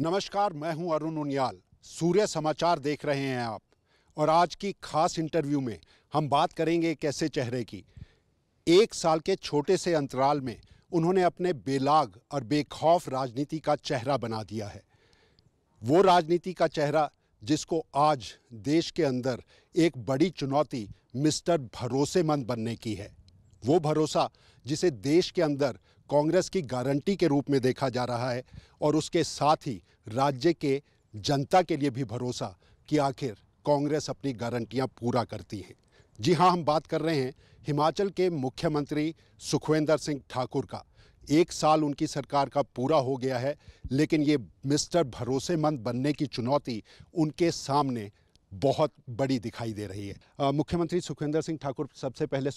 नमस्कार मैं हूं अरुण उनियाल सूर्य समाचार देख रहे हैं आप और आज की खास इंटरव्यू में हम बात करेंगे कैसे चेहरे की एक साल के छोटे से अंतराल में उन्होंने अपने बेलाग और बेखौफ राजनीति का चेहरा बना दिया है वो राजनीति का चेहरा जिसको आज देश के अंदर एक बड़ी चुनौती मिस्टर भरोसेमंद बनने की है वो भरोसा जिसे देश के अंदर कांग्रेस की गारंटी के रूप में देखा जा रहा है और उसके साथ ही राज्य के जनता के लिए भी भरोसा कि आखिर कांग्रेस अपनी गारंटियां पूरा करती है जी हाँ हम बात कर रहे हैं हिमाचल के मुख्यमंत्री सुखविंदर सिंह ठाकुर का एक साल उनकी सरकार का पूरा हो गया है लेकिन ये मिस्टर भरोसेमंद बनने की चुनौती उनके सामने बहुत बड़ी दिखाई दे रही है मुख्यमंत्री सुखविंदर सिंह ठाकुर सबसे पहले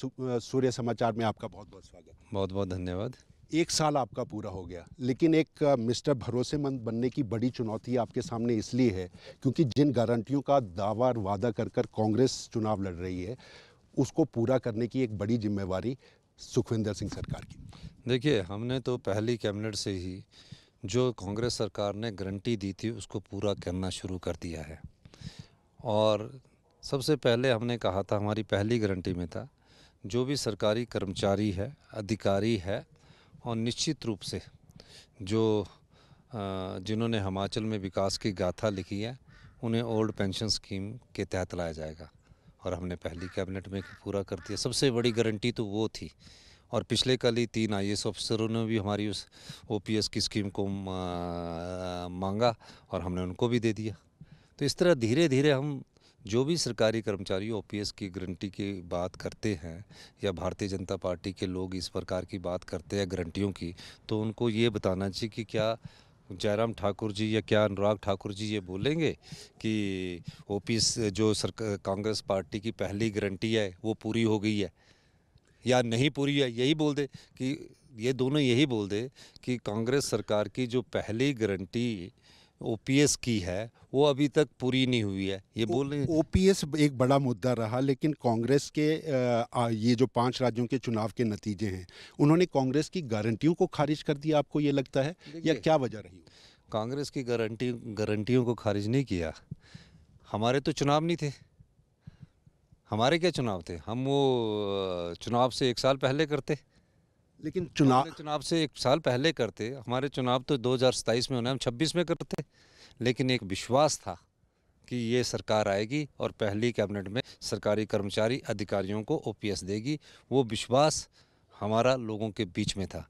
सूर्य समाचार में आपका बहुत बहुत स्वागत बहुत बहुत धन्यवाद एक साल आपका पूरा हो गया लेकिन एक मिस्टर भरोसेमंद बनने की बड़ी चुनौती आपके सामने इसलिए है क्योंकि जिन गारंटियों का दावा और वादा कर कर कांग्रेस चुनाव लड़ रही है उसको पूरा करने की एक बड़ी जिम्मेवारी सुखविंदर सिंह सरकार की देखिए हमने तो पहली कैबिनेट से ही जो कांग्रेस सरकार ने गारंटी दी थी उसको पूरा करना शुरू कर दिया है और सबसे पहले हमने कहा था हमारी पहली गारंटी में था जो भी सरकारी कर्मचारी है अधिकारी है और निश्चित रूप से जो जिन्होंने हिमाचल में विकास की गाथा लिखी है उन्हें ओल्ड पेंशन स्कीम के तहत लाया जाएगा और हमने पहली कैबिनेट में पूरा कर दिया सबसे बड़ी गारंटी तो वो थी और पिछले कल ही तीन आई ऑफिसरों ने भी हमारी उस ओ की स्कीम को मांगा और हमने उनको भी दे दिया तो इस तरह धीरे धीरे हम जो भी सरकारी कर्मचारी ओ की गारंटी की बात करते हैं या भारतीय जनता पार्टी के लोग इस प्रकार की बात करते हैं गारंटियों की तो उनको ये बताना चाहिए कि क्या जयराम ठाकुर जी या क्या अनुराग ठाकुर जी ये बोलेंगे कि ओ जो सर कांग्रेस पार्टी की पहली गारंटी है वो पूरी हो गई है या नहीं पूरी है यही बोल दे कि ये दोनों यही बोल दे कि कांग्रेस सरकार की जो पहली गारंटी ओपीएस की है वो अभी तक पूरी नहीं हुई है ये बोल रहे ओपीएस एक बड़ा मुद्दा रहा लेकिन कांग्रेस के आ, ये जो पांच राज्यों के चुनाव के नतीजे हैं उन्होंने कांग्रेस की गारंटियों को खारिज कर दिया आपको ये लगता है या क्या वजह रही कांग्रेस की गारंटी गारंटियों को खारिज नहीं किया हमारे तो चुनाव नहीं थे हमारे क्या चुनाव थे हम वो चुनाव से एक साल पहले करते लेकिन तो चुनाव चुनाव से एक साल पहले करते हमारे चुनाव तो 2027 में होना हम 26 में करते लेकिन एक विश्वास था कि ये सरकार आएगी और पहली कैबिनेट में सरकारी कर्मचारी अधिकारियों को ओपीएस देगी वो विश्वास हमारा लोगों के बीच में था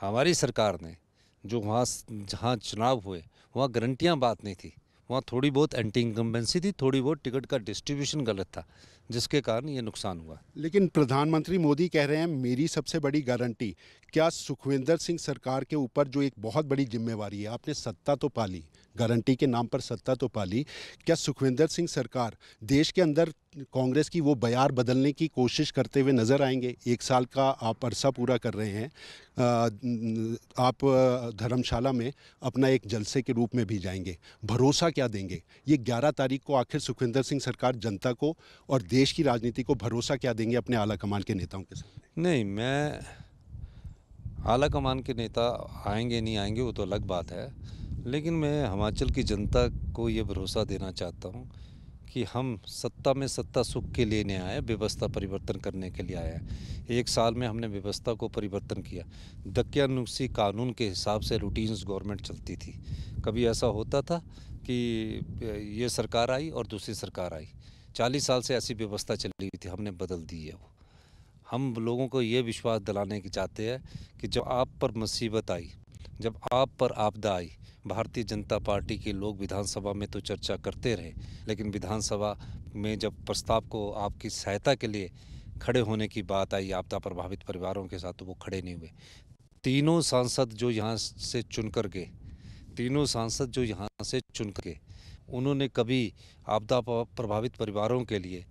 हमारी सरकार ने जो वहाँ जहाँ चुनाव हुए वहाँ गारंटियाँ बात नहीं थी वहाँ थोड़ी बहुत एंटी इंकम्बेंसी थी थोड़ी बहुत टिकट का डिस्ट्रीब्यूशन गलत था जिसके कारण ये नुकसान हुआ लेकिन प्रधानमंत्री मोदी कह रहे हैं मेरी सबसे बड़ी गारंटी क्या सुखविंदर सिंह सरकार के ऊपर जो एक बहुत बड़ी जिम्मेवारी है आपने सत्ता तो पाली गारंटी के नाम पर सत्ता तो पाली क्या सुखविंदर सिंह सरकार देश के अंदर कांग्रेस की वो बयार बदलने की कोशिश करते हुए नज़र आएंगे एक साल का आप अरसा पूरा कर रहे हैं आप धर्मशाला में अपना एक जलसे के रूप में भी जाएंगे भरोसा क्या देंगे ये 11 तारीख को आखिर सुखविंदर सिंह सरकार जनता को और देश देश की राजनीति को भरोसा क्या देंगे अपने आला कमान के नेताओं के साथ नहीं मैं आला कमान के नेता आएंगे नहीं आएंगे वो तो अलग बात है लेकिन मैं हिमाचल की जनता को ये भरोसा देना चाहता हूँ कि हम सत्ता में सत्ता सुख के लिए नहीं आए व्यवस्था परिवर्तन करने के लिए आए हैं एक साल में हमने व्यवस्था को परिवर्तन किया दक्यानुसी कानून के हिसाब से रूटीन्स गवर्नमेंट चलती थी कभी ऐसा होता था कि ये सरकार आई और दूसरी सरकार आई चालीस साल से ऐसी व्यवस्था चली हुई थी हमने बदल दी है वो हम लोगों को ये विश्वास दिलाने की चाहते हैं कि जब आप पर मुसीबत आई जब आप पर आपदा आई भारतीय जनता पार्टी के लोग विधानसभा में तो चर्चा करते रहे लेकिन विधानसभा में जब प्रस्ताव को आपकी सहायता के लिए खड़े होने की बात आई आपदा प्रभावित परिवारों के साथ तो वो खड़े नहीं हुए तीनों सांसद जो यहाँ से चुनकर गए तीनों सांसद जो यहाँ से चुन गए उन्होंने कभी आपदा प्रभावित परिवारों के लिए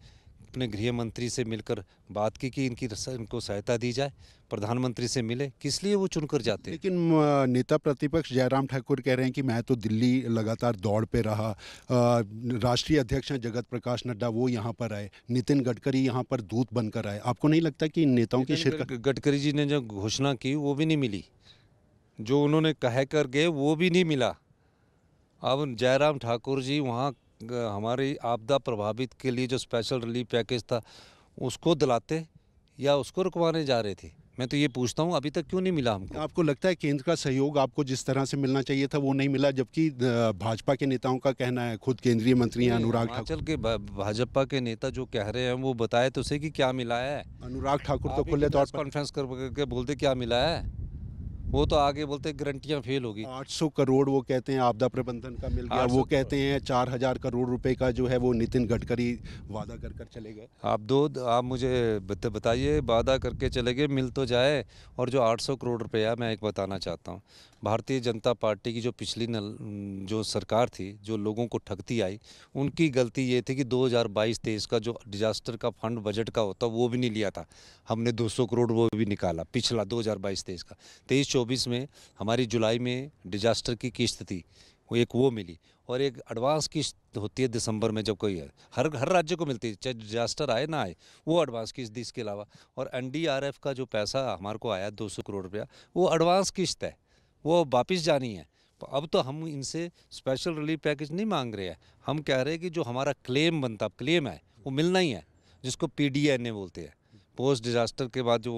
अपने गृह मंत्री से मिलकर बात की कि इनकी इनको सहायता दी जाए प्रधानमंत्री से मिले किस लिए वो चुनकर जाते लेकिन नेता प्रतिपक्ष जयराम ठाकुर कह रहे हैं कि मैं तो दिल्ली लगातार दौड़ पे रहा राष्ट्रीय अध्यक्ष हैं जगत प्रकाश नड्डा वो यहाँ पर आए नितिन गडकरी यहाँ पर दूत बनकर आए आपको नहीं लगता कि इन नेताओं की शिरकत गडकरी जी ने जो घोषणा की वो भी नहीं मिली जो उन्होंने कह कर गए वो भी नहीं मिला अब जयराम ठाकुर जी वहाँ हमारी आपदा प्रभावित के लिए जो स्पेशल रिलीफ पैकेज था उसको दिलाते या उसको रुकवाने जा रहे थे मैं तो ये पूछता हूँ अभी तक क्यों नहीं मिला हमको आपको लगता है केंद्र का सहयोग आपको जिस तरह से मिलना चाहिए था वो नहीं मिला जबकि भाजपा के नेताओं का कहना है खुद केंद्रीय मंत्री अनुराग ठाकुर के भाजपा के नेता जो कह रहे हैं वो बताए तो उसे कि क्या मिला है अनुराग ठाकुर तो खुले तौर कॉन्फ्रेंस करके बोलते क्या मिला है वो तो आगे बोलते गारंटियां फेल होगी 800 करोड़ वो कहते हैं आपदा प्रबंधन का मिल गया वो कहते हैं हजार करोड़ रुपए का जो है वो नितिन गडकरी वादा कर कर चले गए आप दो आप मुझे बताइए वादा करके चले गए मिल तो जाए और जो 800 करोड़ रुपया मैं एक बताना चाहता हूँ भारतीय जनता पार्टी की जो पिछली नल, जो सरकार थी जो लोगों को ठगती आई उनकी गलती ये थी कि 2022-23 का जो डिजास्टर का फंड बजट का होता वो भी नहीं लिया था हमने 200 करोड़ वो भी निकाला पिछला 2022-23 का तेईस 2024 में हमारी जुलाई में डिजास्टर की किस्त थी वो एक वो मिली और एक एडवांस किस्त होती है दिसंबर में जब कोई है हर हर राज्य को मिलती है चाहे डिजास्टर आए ना आए वो एडवांस किस्त दी इसके अलावा और एनडीआरएफ का जो पैसा हमारे को आया 200 करोड़ रुपया वो एडवांस किस्त है वो वापस जानी है अब तो हम इनसे स्पेशल रिलीफ पैकेज नहीं मांग रहे हैं हम कह रहे हैं कि जो हमारा क्लेम बनता क्लेम है वो मिलना ही है जिसको पी बोलते हैं पोस्ट डिज़ास्टर के बाद जो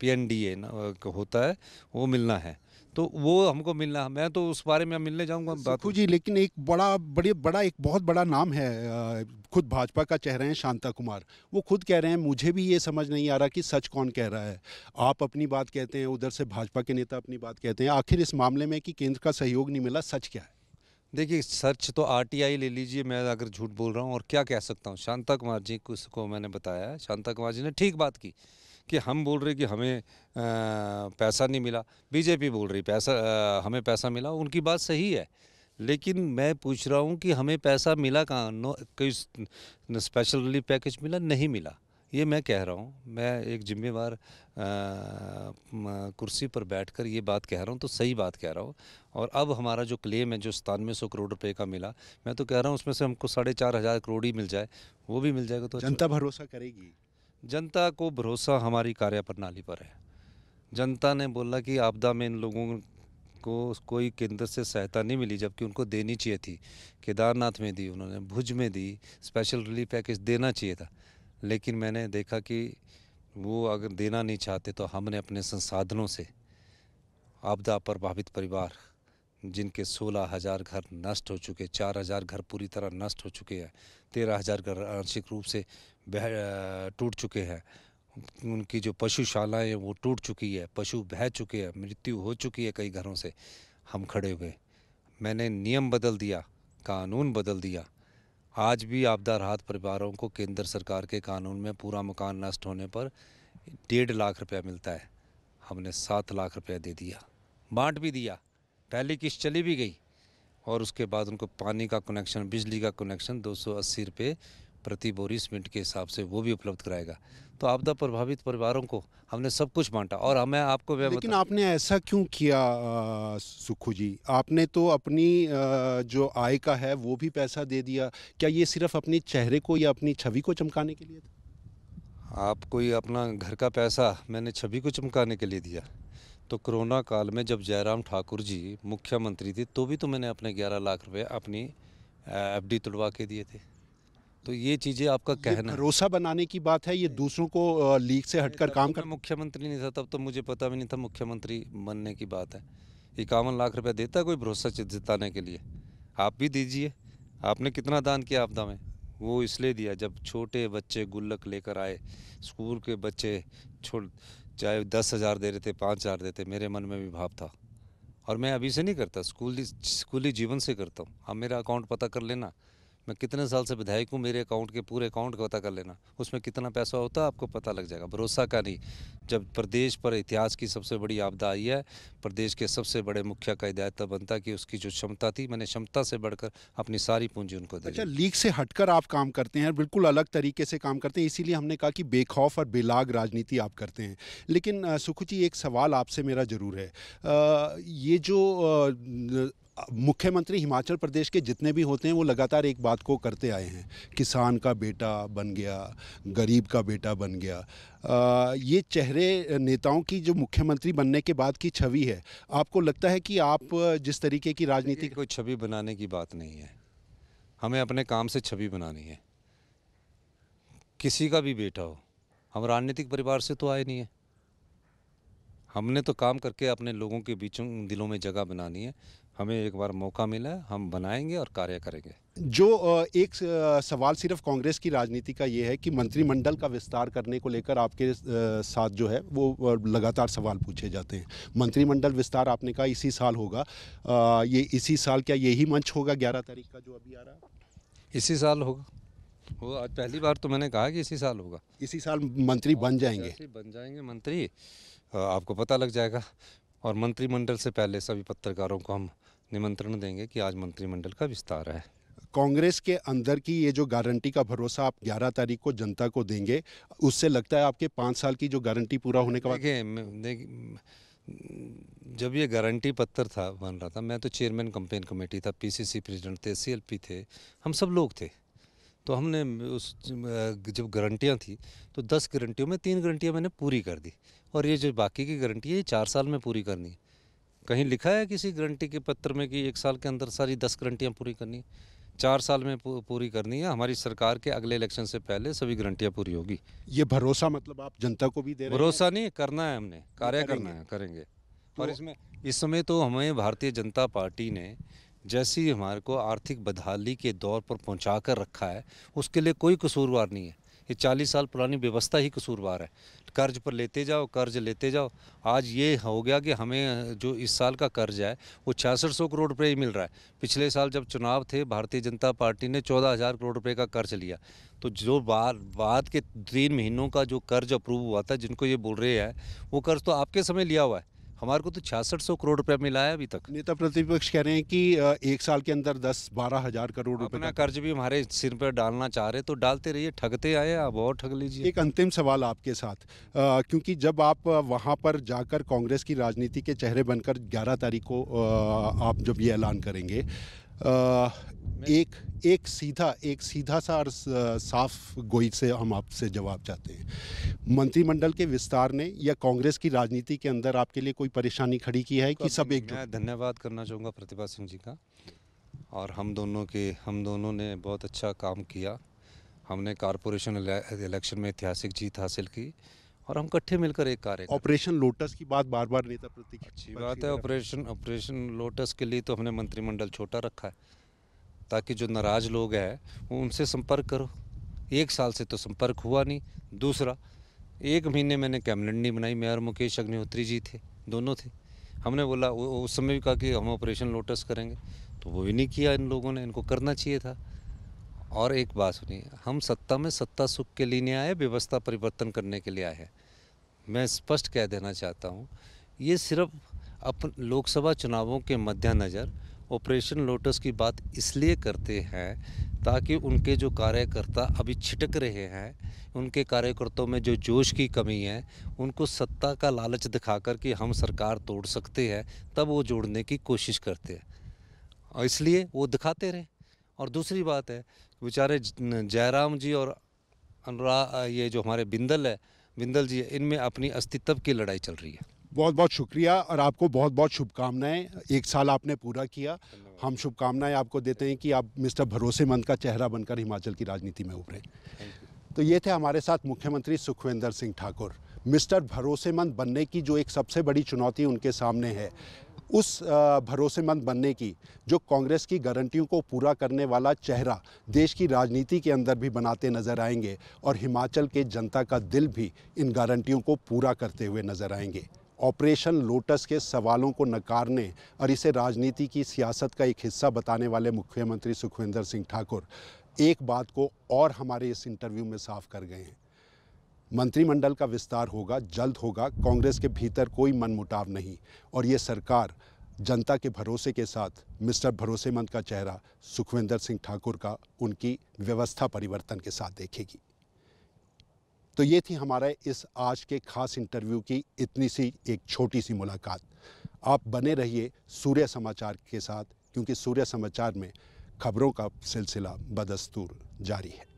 पी एन डी ए होता है वो मिलना है तो वो हमको मिलना है मैं तो उस बारे में मिलने जाऊंगा बापू जी लेकिन एक बड़ा बड़े बड़ा एक बहुत बड़ा नाम है खुद भाजपा का चेहरा है शांता कुमार वो खुद कह रहे हैं मुझे भी ये समझ नहीं आ रहा कि सच कौन कह रहा है आप अपनी बात कहते हैं उधर से भाजपा के नेता अपनी बात कहते हैं आखिर इस मामले में कि केंद्र का सहयोग नहीं मिला सच क्या है देखिए सर्च तो आरटीआई ले लीजिए मैं अगर झूठ बोल रहा हूँ और क्या कह सकता हूँ शांता कुमार जी को उसको मैंने बताया शांता कुमार जी ने ठीक बात की कि हम बोल रहे कि हमें आ, पैसा नहीं मिला बीजेपी बोल रही पैसा आ, हमें पैसा मिला उनकी बात सही है लेकिन मैं पूछ रहा हूँ कि हमें पैसा मिला कहाँ नो कोई स्पेशल रिलीफ पैकेज मिला नहीं मिला ये मैं कह रहा हूँ मैं एक जिम्मेवार कुर्सी पर बैठकर ये बात कह रहा हूँ तो सही बात कह रहा हूँ और अब हमारा जो क्लेम है जो सतानवे सौ करोड़ रुपए का मिला मैं तो कह रहा हूँ उसमें से हमको साढ़े चार हज़ार करोड़ ही मिल जाए वो भी मिल जाएगा तो अच्छा। जनता भरोसा करेगी जनता को भरोसा हमारी कार्य प्रणाली पर है जनता ने बोला कि आपदा में इन लोगों को कोई केंद्र से सहायता नहीं मिली जबकि उनको देनी चाहिए थी केदारनाथ में दी उन्होंने भुज में दी स्पेशल रिलीफ पैकेज देना चाहिए था लेकिन मैंने देखा कि वो अगर देना नहीं चाहते तो हमने अपने संसाधनों से आपदा प्रभावित परिवार जिनके सोलह हज़ार घर नष्ट हो चुके चार हज़ार घर पूरी तरह नष्ट हो चुके हैं तेरह हज़ार घर आंशिक रूप से बह टूट चुके हैं उनकी जो पशुशालाएँ वो टूट चुकी है पशु बह चुके हैं मृत्यु हो चुकी है कई घरों से हम खड़े हुए मैंने नियम बदल दिया कानून बदल दिया आज भी आपदा राहत परिवारों को केंद्र सरकार के कानून में पूरा मकान नष्ट होने पर डेढ़ लाख रुपया मिलता है हमने सात लाख रुपया दे दिया बांट भी दिया पहली किस्त चली भी गई और उसके बाद उनको पानी का कनेक्शन बिजली का कनेक्शन दो सौ अस्सी रुपये प्रति बोरिस मिनट के हिसाब से वो भी उपलब्ध कराएगा तो आपदा प्रभावित परिवारों को हमने सब कुछ बांटा और हमें आपको लेकिन आपने ऐसा क्यों किया सुखू जी आपने तो अपनी आ, जो आय का है वो भी पैसा दे दिया क्या ये सिर्फ अपने चेहरे को या अपनी छवि को चमकाने के लिए था आप कोई अपना घर का पैसा मैंने छवि को चमकाने के लिए दिया तो कोरोना काल में जब जयराम ठाकुर जी मुख्यमंत्री थे तो भी तो मैंने अपने ग्यारह लाख रुपये अपनी एफ डी तुड़वा के दिए थे तो ये चीज़ें आपका कहना भरोसा बनाने की बात है ये दूसरों को लीक से हटकर काम तो कर मुख्यमंत्री नहीं था तब तो मुझे पता भी नहीं था मुख्यमंत्री बनने की बात है इक्यावन लाख रुपया देता कोई भरोसा जिताने के लिए आप भी दीजिए आपने कितना दान किया आपदा में वो इसलिए दिया जब छोटे बच्चे गुल्लक लेकर आए स्कूल के बच्चे छोड़ चाहे दस हज़ार दे रहे थे पाँच हज़ार देते मेरे मन में भी भाव था और मैं अभी से नहीं करता स्कूली स्कूली जीवन से करता हूँ आप मेरा अकाउंट पता कर लेना मैं कितने साल से विधायक हूँ मेरे अकाउंट के पूरे अकाउंट का पता कर लेना उसमें कितना पैसा होता है आपको पता लग जाएगा भरोसा का नहीं जब प्रदेश पर इतिहास की सबसे बड़ी आपदा आई है प्रदेश के सबसे बड़े मुखिया का हिदायत बनता कि उसकी जो क्षमता थी मैंने क्षमता से बढ़कर अपनी सारी पूंजी उनको अच्छा, दी अच्छा लीक से हटकर आप काम करते हैं बिल्कुल अलग तरीके से काम करते हैं इसीलिए हमने कहा कि बेखौफ और बेलाग राजनीति आप करते हैं लेकिन सुखू जी एक सवाल आपसे मेरा ज़रूर है ये जो मुख्यमंत्री हिमाचल प्रदेश के जितने भी होते हैं वो लगातार एक बात को करते आए हैं किसान का बेटा बन गया गरीब का बेटा बन गया आ, ये चेहरे नेताओं की जो मुख्यमंत्री बनने के बाद की छवि है आपको लगता है कि आप जिस तरीके की राजनीति कोई छवि बनाने की बात नहीं है हमें अपने काम से छवि बनानी है किसी का भी बेटा हो हम राजनीतिक परिवार से तो आए नहीं है हमने तो काम करके अपने लोगों के बीचों दिलों में जगह बनानी है हमें एक बार मौका मिला हम बनाएंगे और कार्य करेंगे जो एक सवाल सिर्फ कांग्रेस की राजनीति का ये है कि मंत्रिमंडल का विस्तार करने को लेकर आपके साथ जो है वो लगातार सवाल पूछे जाते हैं मंत्रिमंडल विस्तार आपने कहा इसी साल होगा ये इसी साल क्या यही मंच होगा ग्यारह तारीख का जो अभी आ रहा है इसी साल होगा वो आज पहली बार तो मैंने कहा कि इसी साल होगा इसी साल मंत्री बन जाएंगे बन जाएंगे मंत्री आपको पता लग जाएगा और मंत्रिमंडल से पहले सभी पत्रकारों को हम निमंत्रण देंगे कि आज मंत्रिमंडल का विस्तार है कांग्रेस के अंदर की ये जो गारंटी का भरोसा आप 11 तारीख को जनता को देंगे उससे लगता है आपके पाँच साल की जो गारंटी पूरा होने का देखिए जब ये गारंटी पत्र था बन रहा था मैं तो चेयरमैन कंपेन कमेटी था पीसीसी प्रेसिडेंट थे सीएलपी थे हम सब लोग थे तो हमने उस जब गारंटियाँ थी तो दस गारंटियों में तीन गारंटियाँ मैंने पूरी कर दी और ये जो बाकी की गारंटी है ये चार साल में पूरी करनी है कहीं लिखा है किसी गारंटी के पत्र में कि एक साल के अंदर सारी दस गारंटियाँ पूरी करनी चार साल में पूरी करनी है हमारी सरकार के अगले इलेक्शन से पहले सभी गारंटियाँ पूरी होगी ये भरोसा मतलब आप जनता को भी दे भरोसा नहीं करना है हमने कार्य करना है करेंगे तो और इसमें इस समय तो हमें भारतीय जनता पार्टी ने जैसी हमारे को आर्थिक बदहाली के दौर पर पहुंचा कर रखा है उसके लिए कोई कसूरवार नहीं है ये चालीस साल पुरानी व्यवस्था ही कसूरवार है कर्ज पर लेते जाओ कर्ज लेते जाओ आज ये हो गया कि हमें जो इस साल का कर्ज है वो छियासठ सौ करोड़ रुपये ही मिल रहा है पिछले साल जब चुनाव थे भारतीय जनता पार्टी ने चौदह हज़ार करोड़ रुपये का कर्ज लिया तो जो बार बाद के तीन महीनों का जो कर्ज अप्रूव हुआ था जिनको ये बोल रहे हैं वो कर्ज तो आपके समय लिया हुआ है हमारे को तो छियासठ सौ करोड़ रुपया मिला है अभी तक नेता प्रतिपक्ष कह रहे हैं कि एक साल के अंदर दस बारह हजार करोड़ रुपए अपना कर्ज भी हमारे सिर पर डालना चाह रहे तो डालते रहिए ठगते आए आप और ठग लीजिए एक अंतिम सवाल आपके साथ आ, क्योंकि जब आप वहाँ पर जाकर कांग्रेस की राजनीति के चेहरे बनकर ग्यारह तारीख को आ, आप जब ये ऐलान करेंगे एक एक सीधा एक सीधा सा और साफ गोई से हम आपसे जवाब चाहते हैं मंत्रिमंडल के विस्तार ने या कांग्रेस की राजनीति के अंदर आपके लिए कोई परेशानी खड़ी की है कि सब एक मैं धन्यवाद करना चाहूँगा प्रतिभा सिंह जी का और हम दोनों के हम दोनों ने बहुत अच्छा काम किया हमने कॉरपोरेशन इलेक्शन में ऐतिहासिक जीत हासिल की और हम इकट्ठे मिलकर एक कार्य ऑपरेशन लोटस की बात बार बार नेता प्रतीक अच्छी बात है ऑपरेशन ऑपरेशन लोटस के लिए तो हमने मंत्रिमंडल छोटा रखा है ताकि जो नाराज लोग हैं वो उनसे संपर्क करो एक साल से तो संपर्क हुआ नहीं दूसरा एक महीने मैंने कैबिनेट नहीं बनाई मैं और मुकेश अग्निहोत्री जी थे दोनों थे हमने बोला उस समय भी कहा कि हम ऑपरेशन लोटस करेंगे तो वो भी नहीं किया इन लोगों ने इनको करना चाहिए था और एक बात सुनिए हम सत्ता में सत्ता सुख के लिए नहीं आए व्यवस्था परिवर्तन करने के लिए आए हैं मैं स्पष्ट कह देना चाहता हूँ ये सिर्फ अपन लोकसभा चुनावों के मद्देनज़र ऑपरेशन लोटस की बात इसलिए करते हैं ताकि उनके जो कार्यकर्ता अभी छिटक रहे हैं उनके कार्यकर्ताओं में जो जोश की कमी है उनको सत्ता का लालच दिखाकर कि हम सरकार तोड़ सकते हैं तब वो जोड़ने की कोशिश करते हैं और इसलिए वो दिखाते रहे और दूसरी बात है बेचारे जयराम जी और अनुराग ये जो हमारे बिंदल है बिंदल जी इनमें अपनी अस्तित्व की लड़ाई चल रही है बहुत बहुत शुक्रिया और आपको बहुत बहुत शुभकामनाएं एक साल आपने पूरा किया हम शुभकामनाएं आपको देते हैं कि आप मिस्टर भरोसेमंद का चेहरा बनकर हिमाचल की राजनीति में उभरें तो ये थे हमारे साथ मुख्यमंत्री सुखविंदर सिंह ठाकुर मिस्टर भरोसेमंद बनने की जो एक सबसे बड़ी चुनौती उनके सामने है उस भरोसेमंद बनने की जो कांग्रेस की गारंटियों को पूरा करने वाला चेहरा देश की राजनीति के अंदर भी बनाते नजर आएंगे और हिमाचल के जनता का दिल भी इन गारंटियों को पूरा करते हुए नजर आएंगे ऑपरेशन लोटस के सवालों को नकारने और इसे राजनीति की सियासत का एक हिस्सा बताने वाले मुख्यमंत्री सुखविंदर सिंह ठाकुर एक बात को और हमारे इस इंटरव्यू में साफ कर गए हैं मंत्रिमंडल का विस्तार होगा जल्द होगा कांग्रेस के भीतर कोई मनमुटाव नहीं और ये सरकार जनता के भरोसे के साथ मिस्टर भरोसेमंद का चेहरा सुखविंदर सिंह ठाकुर का उनकी व्यवस्था परिवर्तन के साथ देखेगी तो ये थी हमारे इस आज के खास इंटरव्यू की इतनी सी एक छोटी सी मुलाकात आप बने रहिए सूर्य समाचार के साथ क्योंकि सूर्य समाचार में खबरों का सिलसिला बदस्तूर जारी है